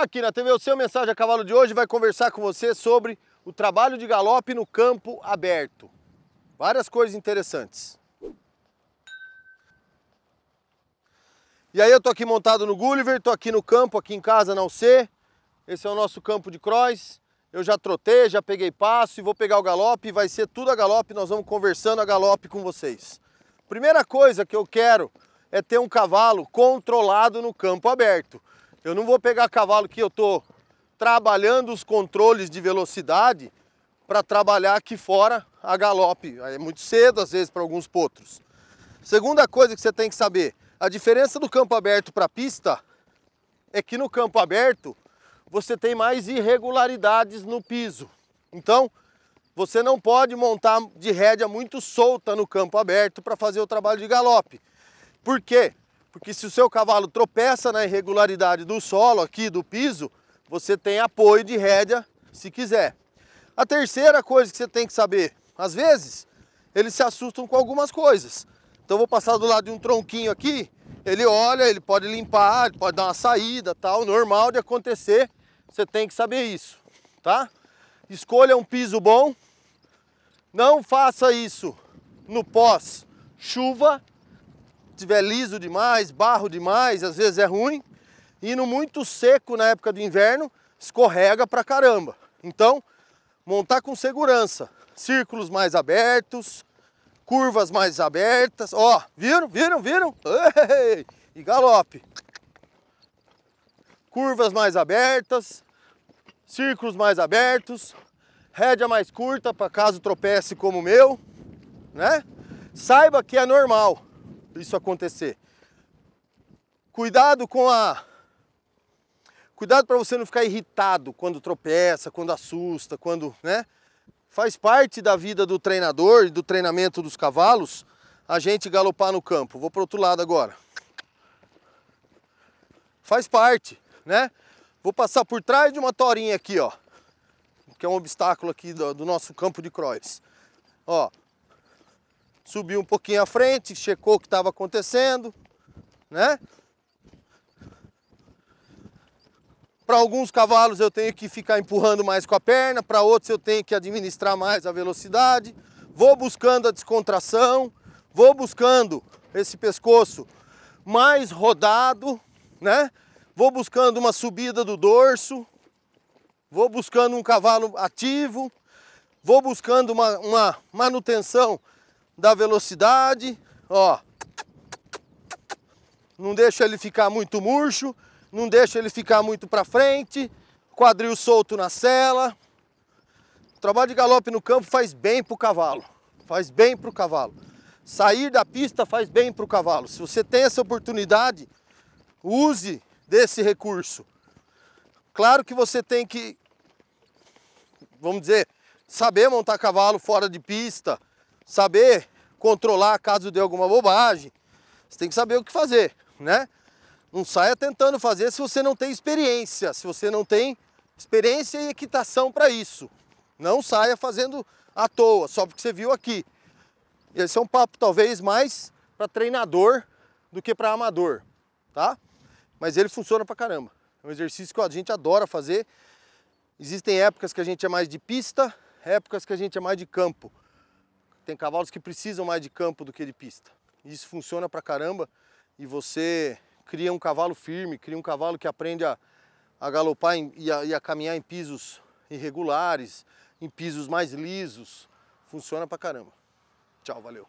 Aqui na TV O Seu Mensagem a Cavalo de hoje vai conversar com você sobre o trabalho de galope no campo aberto. Várias coisas interessantes. E aí eu tô aqui montado no Gulliver, tô aqui no campo, aqui em casa na UC. Esse é o nosso campo de cross. Eu já trotei, já peguei passo e vou pegar o galope. Vai ser tudo a galope, nós vamos conversando a galope com vocês. Primeira coisa que eu quero é ter um cavalo controlado no campo aberto. Eu não vou pegar cavalo que eu estou trabalhando os controles de velocidade para trabalhar aqui fora a galope. É muito cedo, às vezes, para alguns potros. Segunda coisa que você tem que saber, a diferença do campo aberto para a pista é que no campo aberto você tem mais irregularidades no piso. Então, você não pode montar de rédea muito solta no campo aberto para fazer o trabalho de galope. Por quê? porque se o seu cavalo tropeça na irregularidade do solo aqui, do piso, você tem apoio de rédea se quiser. A terceira coisa que você tem que saber, às vezes, eles se assustam com algumas coisas. Então vou passar do lado de um tronquinho aqui, ele olha, ele pode limpar, ele pode dar uma saída, tal, normal de acontecer, você tem que saber isso, tá? Escolha um piso bom, não faça isso no pós-chuva, tiver liso demais, barro demais, às vezes é ruim. E no muito seco na época do inverno, escorrega pra caramba. Então, montar com segurança. Círculos mais abertos, curvas mais abertas. Ó, viram? Viram? Viram? E galope. Curvas mais abertas, círculos mais abertos, rédea mais curta para caso tropece como o meu, né? Saiba que é normal isso acontecer. Cuidado com a Cuidado para você não ficar irritado quando tropeça, quando assusta, quando, né? Faz parte da vida do treinador e do treinamento dos cavalos a gente galopar no campo. Vou para outro lado agora. Faz parte, né? Vou passar por trás de uma torinha aqui, ó. Que é um obstáculo aqui do, do nosso campo de cross. Ó, subiu um pouquinho à frente, checou o que estava acontecendo, né? Para alguns cavalos eu tenho que ficar empurrando mais com a perna, para outros eu tenho que administrar mais a velocidade. Vou buscando a descontração, vou buscando esse pescoço mais rodado, né? Vou buscando uma subida do dorso, vou buscando um cavalo ativo, vou buscando uma, uma manutenção da velocidade, ó. Não deixa ele ficar muito murcho, não deixa ele ficar muito para frente, quadril solto na sela. O trabalho de galope no campo faz bem pro cavalo, faz bem pro cavalo. Sair da pista faz bem pro cavalo. Se você tem essa oportunidade, use desse recurso. Claro que você tem que, vamos dizer, saber montar cavalo fora de pista, saber controlar caso dê alguma bobagem. Você tem que saber o que fazer, né? Não saia tentando fazer se você não tem experiência, se você não tem experiência e equitação para isso. Não saia fazendo à toa, só porque você viu aqui. Esse é um papo talvez mais para treinador do que para amador, tá? Mas ele funciona para caramba. É um exercício que a gente adora fazer. Existem épocas que a gente é mais de pista, épocas que a gente é mais de campo. Tem cavalos que precisam mais de campo do que de pista. Isso funciona pra caramba e você cria um cavalo firme, cria um cavalo que aprende a, a galopar em, e, a, e a caminhar em pisos irregulares, em pisos mais lisos. Funciona pra caramba. Tchau, valeu.